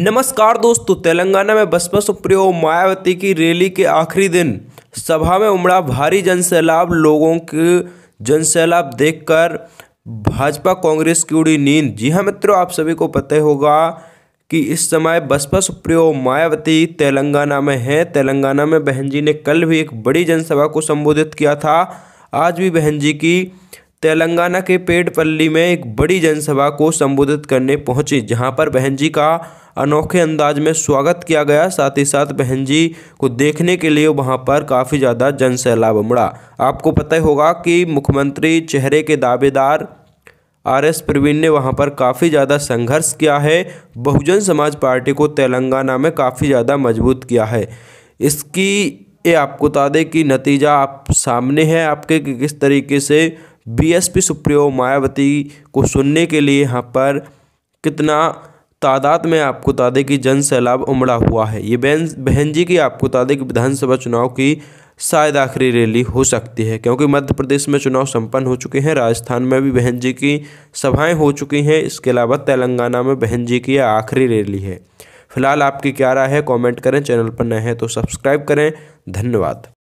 नमस्कार दोस्तों तेलंगाना में बसपा सुप्रियो मायावती की रैली के आखिरी दिन सभा में उमड़ा भारी जनसैलाब लोगों के जनसैलाब देखकर भाजपा कांग्रेस की उड़ी नींद जी हाँ मित्रों आप सभी को पता होगा कि इस समय बसपा सुप्रियो मायावती तेलंगाना में हैं तेलंगाना में बहन जी ने कल भी एक बड़ी जनसभा को संबोधित किया था आज भी बहन जी की तेलंगाना के पेडपल्ली में एक बड़ी जनसभा को संबोधित करने पहुंची जहां पर बहन जी का अनोखे अंदाज में स्वागत किया गया साथ ही साथ बहन जी को देखने के लिए वहां पर काफ़ी ज़्यादा जन सैलाब उमड़ा आपको पता होगा कि मुख्यमंत्री चेहरे के दावेदार आर एस प्रवीण ने वहां पर काफ़ी ज़्यादा संघर्ष किया है बहुजन समाज पार्टी को तेलंगाना में काफ़ी ज़्यादा मजबूत किया है इसकी ये आपको बता दें कि नतीजा आप सामने है आपके कि किस तरीके से बीएसपी सुप्रियो मायावती को सुनने के लिए यहाँ पर कितना तादाद में आपको तादे की जन सैलाब उमड़ा हुआ है ये बहन बहन जी की आपको तादे की विधानसभा चुनाव की शायद आखिरी रैली हो सकती है क्योंकि मध्य प्रदेश में चुनाव संपन्न हो चुके हैं राजस्थान में भी बहन जी की सभाएं हो चुकी हैं इसके अलावा तेलंगाना में बहन जी की आखिरी रैली है फिलहाल आपकी क्या राय है कमेंट करें चैनल पर नए हैं तो सब्सक्राइब करें धन्यवाद